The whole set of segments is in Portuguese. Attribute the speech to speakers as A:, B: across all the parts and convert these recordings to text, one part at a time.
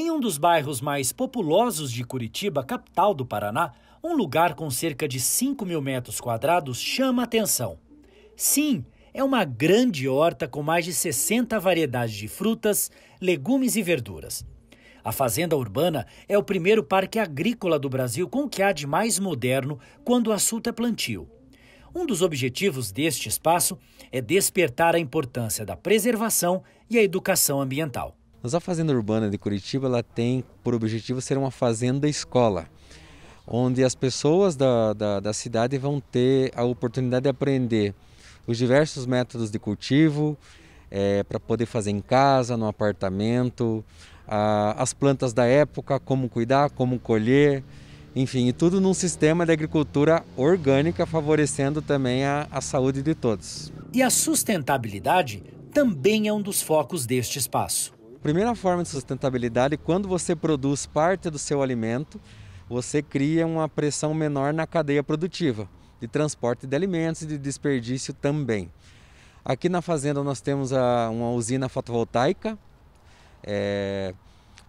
A: Em um dos bairros mais populosos de Curitiba, capital do Paraná, um lugar com cerca de 5 mil metros quadrados chama atenção. Sim, é uma grande horta com mais de 60 variedades de frutas, legumes e verduras. A Fazenda Urbana é o primeiro parque agrícola do Brasil com o que há de mais moderno quando o assunto é plantio. Um dos objetivos deste espaço é despertar a importância da preservação e a educação ambiental.
B: Mas a Fazenda Urbana de Curitiba ela tem por objetivo ser uma fazenda escola, onde as pessoas da, da, da cidade vão ter a oportunidade de aprender os diversos métodos de cultivo é, para poder fazer em casa, no apartamento, a, as plantas da época, como cuidar, como colher, enfim, e tudo num sistema de agricultura orgânica, favorecendo também a, a saúde de todos. E a sustentabilidade também é um dos focos deste espaço primeira forma de sustentabilidade, quando você produz parte do seu alimento, você cria uma pressão menor na cadeia produtiva, de transporte de alimentos e de desperdício também. Aqui na fazenda nós temos a, uma usina fotovoltaica é,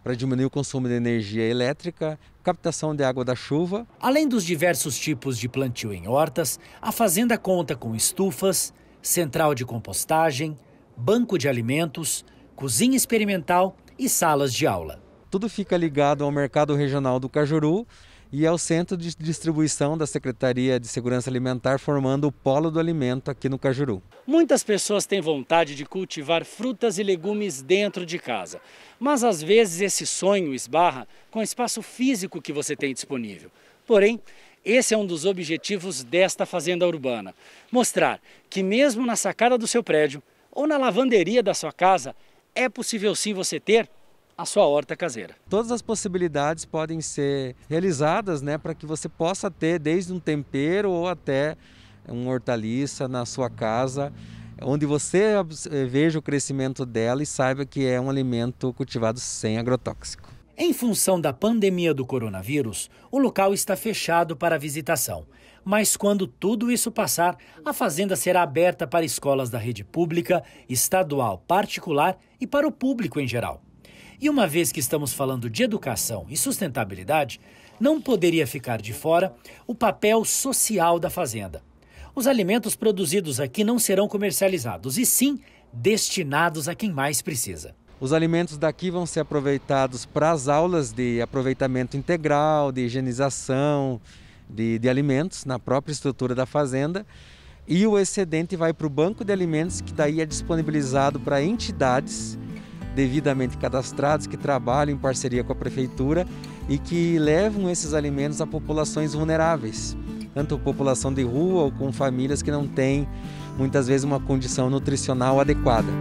B: para diminuir o consumo de energia elétrica, captação de água da chuva. Além dos diversos
A: tipos de plantio em hortas, a fazenda conta com estufas, central de compostagem, banco de alimentos, cozinha experimental e salas de aula.
B: Tudo fica ligado ao mercado regional do Cajuru e ao centro de distribuição da Secretaria de Segurança Alimentar, formando o polo do alimento aqui no Cajuru.
A: Muitas pessoas têm vontade de cultivar frutas e legumes dentro de casa, mas às vezes esse sonho esbarra com o espaço físico que você tem disponível. Porém, esse é um dos objetivos desta fazenda urbana: mostrar que, mesmo na sacada do seu prédio ou na lavanderia da sua casa, é possível sim você ter a sua horta caseira.
B: Todas as possibilidades podem ser realizadas né, para que você possa ter desde um tempero ou até uma hortaliça na sua casa, onde você eh, veja o crescimento dela e saiba que é um alimento cultivado sem agrotóxico.
A: Em função da pandemia do coronavírus, o local está fechado para visitação. Mas quando tudo isso passar, a fazenda será aberta para escolas da rede pública, estadual, particular e para o público em geral. E uma vez que estamos falando de educação e sustentabilidade, não poderia ficar de fora o papel social da fazenda. Os alimentos produzidos aqui não serão comercializados, e sim destinados a quem mais precisa.
B: Os alimentos daqui vão ser aproveitados para as aulas de aproveitamento integral, de higienização de, de alimentos na própria estrutura da fazenda. E o excedente vai para o banco de alimentos, que daí é disponibilizado para entidades devidamente cadastradas que trabalham em parceria com a prefeitura e que levam esses alimentos a populações vulneráveis, tanto população de rua ou com famílias que não têm muitas vezes uma condição nutricional adequada.